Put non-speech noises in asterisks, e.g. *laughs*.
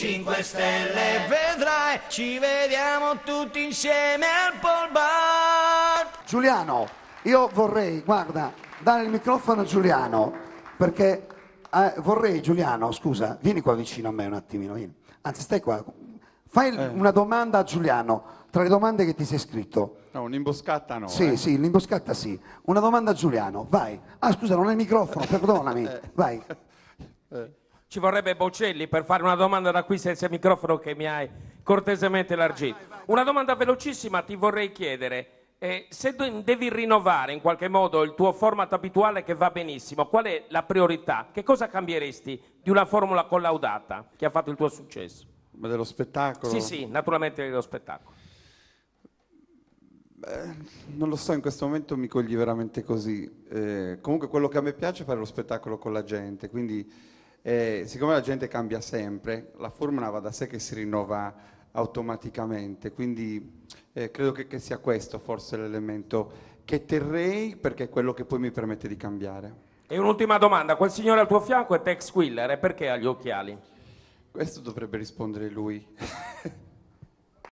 5 Stelle vedrai, ci vediamo tutti insieme al Polbar. Giuliano, io vorrei, guarda, dare il microfono a Giuliano, perché eh, vorrei, Giuliano, scusa, vieni qua vicino a me un attimino, vieni. anzi stai qua, fai eh. una domanda a Giuliano. Tra le domande che ti sei scritto. No, un'imboscata no. Sì, eh. sì, l'imboscata sì. Una domanda a Giuliano, vai. Ah, scusa, non hai il microfono, perdonami. *laughs* Eh. Vai. Eh ci vorrebbe Bocelli per fare una domanda da qui senza il microfono che mi hai cortesemente elargito. Una domanda velocissima ti vorrei chiedere. Eh, se devi rinnovare in qualche modo il tuo format abituale che va benissimo, qual è la priorità? Che cosa cambieresti di una formula collaudata che ha fatto il tuo successo? Ma dello spettacolo? Sì, sì, naturalmente dello spettacolo. Beh, non lo so, in questo momento mi cogli veramente così. Eh, comunque quello che a me piace è fare lo spettacolo con la gente, quindi eh, siccome la gente cambia sempre, la formula va da sé che si rinnova automaticamente, quindi eh, credo che, che sia questo forse l'elemento che terrei perché è quello che poi mi permette di cambiare. E un'ultima domanda, quel signore al tuo fianco è Tex Quiller e perché ha gli occhiali? Questo dovrebbe rispondere lui. *laughs*